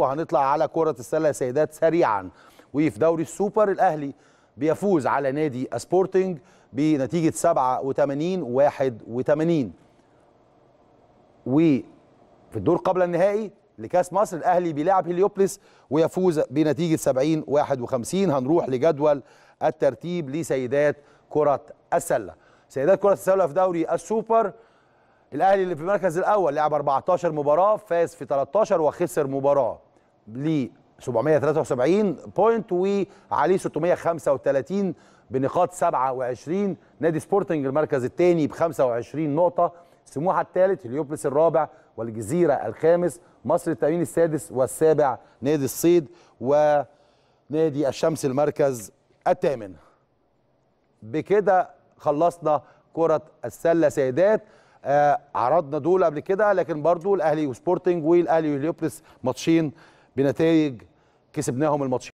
وهنطلع على كرة السلة سيدات سريعا وفي دوري السوبر الأهلي بيفوز على نادي سبورتنج بنتيجة 87 81 وفي الدور قبل النهائي لكاس مصر الأهلي بيلعب هليوبلس ويفوز بنتيجة 70 51 هنروح لجدول الترتيب لسيدات كرة السلة سيدات كرة السلة في دوري السوبر الأهلي اللي في المركز الأول لعب 14 مباراة فاز في 13 وخسر مباراة ل 773 بوينت وعليه 635 بنقاط 27 نادي سبورتنج المركز الثاني ب 25 نقطة سموحة الثالث هليوبلس الرابع والجزيرة الخامس مصر التأمين السادس والسابع نادي الصيد ونادي الشمس المركز الثامن بكده خلصنا كرة السلة سيدات آه عرضنا دول قبل كده لكن برضو الأهلي وسبورتنج والأهلي وهليوبلس ماتشين بنتائج كسبناهم الماتشين